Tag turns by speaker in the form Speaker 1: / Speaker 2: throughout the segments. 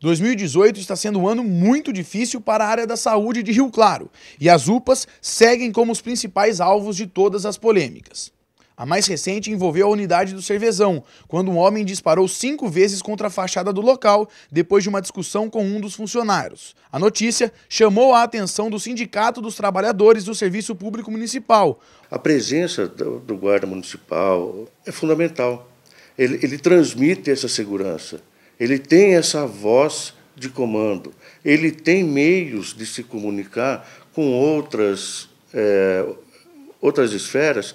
Speaker 1: 2018 está sendo um ano muito difícil para a área da saúde de Rio Claro e as UPAs seguem como os principais alvos de todas as polêmicas. A mais recente envolveu a unidade do Cervezão, quando um homem disparou cinco vezes contra a fachada do local depois de uma discussão com um dos funcionários. A notícia chamou a atenção do Sindicato
Speaker 2: dos Trabalhadores do Serviço Público Municipal. A presença do guarda municipal é fundamental. Ele, ele transmite essa segurança. Ele tem essa voz de comando, ele tem meios de se comunicar com outras, é, outras esferas,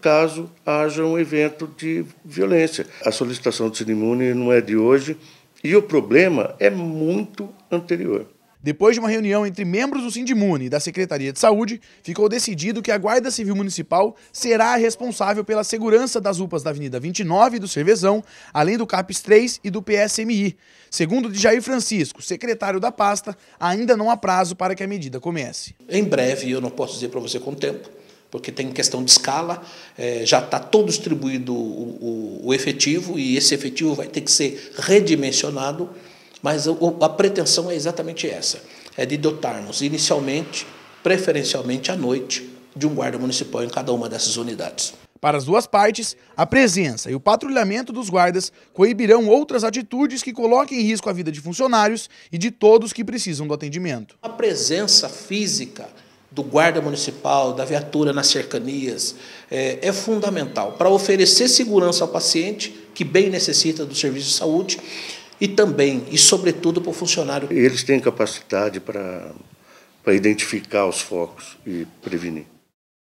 Speaker 2: caso haja um evento de violência. A solicitação do Sinimune não é de hoje e o problema é muito anterior. Depois de uma reunião entre membros do Sindimune e da Secretaria
Speaker 1: de Saúde, ficou decidido que a Guarda Civil Municipal será a responsável pela segurança das UPAs da Avenida 29 e do Cervezão, além do CAPES 3 e do PSMI. Segundo de Jair Francisco, secretário da pasta, ainda não há prazo para que a medida comece. Em
Speaker 3: breve, eu não posso dizer para você com tempo, porque tem questão de escala, é, já está todo distribuído o, o, o efetivo e esse efetivo vai ter que ser redimensionado. Mas a pretensão é exatamente essa: é de dotarmos inicialmente,
Speaker 1: preferencialmente à noite, de um guarda municipal em cada uma dessas unidades. Para as duas partes, a presença e o patrulhamento dos guardas coibirão outras atitudes que coloquem em risco a vida de funcionários e de todos que precisam do atendimento.
Speaker 3: A presença física do guarda municipal, da viatura nas cercanias, é, é fundamental para oferecer segurança ao paciente que bem necessita do serviço de saúde e também, e
Speaker 2: sobretudo, para o funcionário. Eles têm capacidade para, para identificar os focos e prevenir.